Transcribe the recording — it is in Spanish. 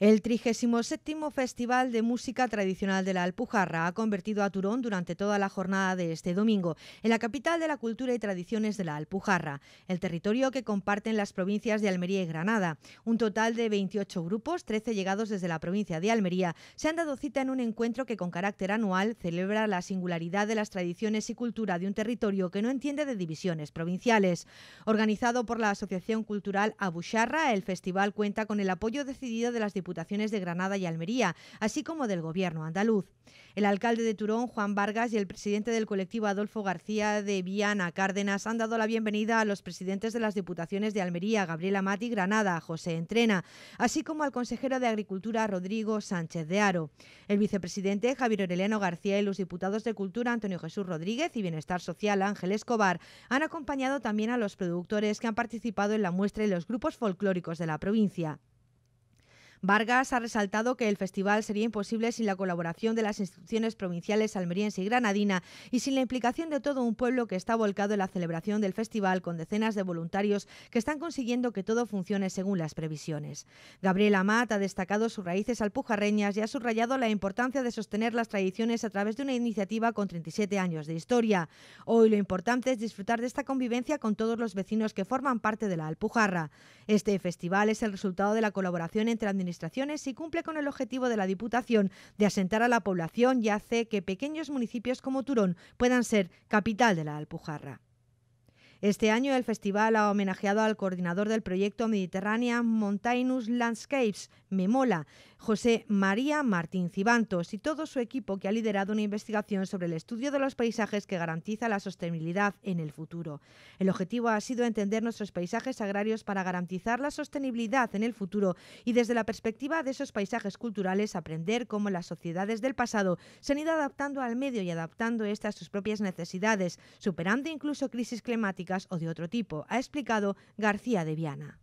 El 37 Festival de Música Tradicional de la Alpujarra ha convertido a Turón durante toda la jornada de este domingo en la capital de la cultura y tradiciones de la Alpujarra, el territorio que comparten las provincias de Almería y Granada. Un total de 28 grupos, 13 llegados desde la provincia de Almería, se han dado cita en un encuentro que con carácter anual celebra la singularidad de las tradiciones y cultura de un territorio que no entiende de divisiones provinciales. Organizado por la Asociación Cultural Abucharra, el festival cuenta con el apoyo decidido de las diputaciones diputaciones de Granada y Almería, así como del Gobierno andaluz. El alcalde de Turón, Juan Vargas, y el presidente del colectivo Adolfo García de Viana Cárdenas han dado la bienvenida a los presidentes de las diputaciones de Almería, Gabriela Mati Granada, José Entrena, así como al consejero de Agricultura, Rodrigo Sánchez de Aro. El vicepresidente, Javier Aureliano García, y los diputados de Cultura, Antonio Jesús Rodríguez y Bienestar Social, Ángel Escobar, han acompañado también a los productores que han participado en la muestra y los grupos folclóricos de la provincia. Vargas ha resaltado que el festival sería imposible sin la colaboración de las instituciones provinciales almeriense y granadina y sin la implicación de todo un pueblo que está volcado en la celebración del festival con decenas de voluntarios que están consiguiendo que todo funcione según las previsiones. Gabriel Amat ha destacado sus raíces alpujarreñas y ha subrayado la importancia de sostener las tradiciones a través de una iniciativa con 37 años de historia. Hoy lo importante es disfrutar de esta convivencia con todos los vecinos que forman parte de la Alpujarra. Este festival es el resultado de la colaboración entre administraciones administraciones y cumple con el objetivo de la Diputación de asentar a la población y hace que pequeños municipios como Turón puedan ser capital de la Alpujarra. Este año el festival ha homenajeado al coordinador del proyecto Mediterránea Mountainous Landscapes, Memola, José María Martín Cibantos, y todo su equipo que ha liderado una investigación sobre el estudio de los paisajes que garantiza la sostenibilidad en el futuro. El objetivo ha sido entender nuestros paisajes agrarios para garantizar la sostenibilidad en el futuro y desde la perspectiva de esos paisajes culturales aprender cómo las sociedades del pasado se han ido adaptando al medio y adaptando éste a sus propias necesidades, superando incluso crisis climáticas o de otro tipo, ha explicado García de Viana.